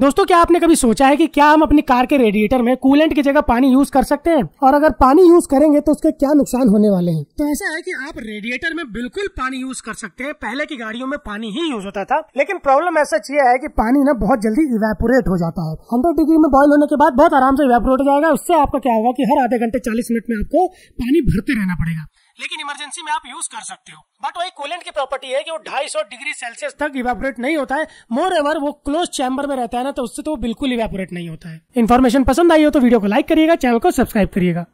दोस्तों क्या आपने कभी सोचा है कि क्या हम अपनी कार के रेडिएटर में कूलेंट की जगह पानी यूज कर सकते हैं और अगर पानी यूज करेंगे तो उसके क्या नुकसान होने वाले हैं तो ऐसा है कि आप रेडिएटर में बिल्कुल पानी यूज कर सकते हैं पहले की गाड़ियों में पानी ही यूज होता था लेकिन प्रॉब्लम ऐसा चाहिए है की पानी ना बहुत जल्दी इवेपोरेट हो जाता है हंड्रेड डिग्री में बॉयल होने के बाद बहुत आराम से इवेपोरेट हो जाएगा उससे आपका क्या होगा की हर आधे घंटे चालीस मिनट में आपको पानी भरते रहना पड़ेगा लेकिन इमरजेंसी में आप यूज कर सकते हो बट वही कूलेंट की प्रॉपर्टी है कि वो 250 डिग्री सेल्सियस तक इवेपोरेट नहीं होता है मोर एवर वो क्लोज चैम्बर में रहता है ना तो उससे तो वो बिल्कुल इवेपोरेट नहीं होता है इन्फॉर्मेशन पसंद आई हो तो वीडियो को लाइक करिएगा चैनल को सब्सक्राइब करिएगा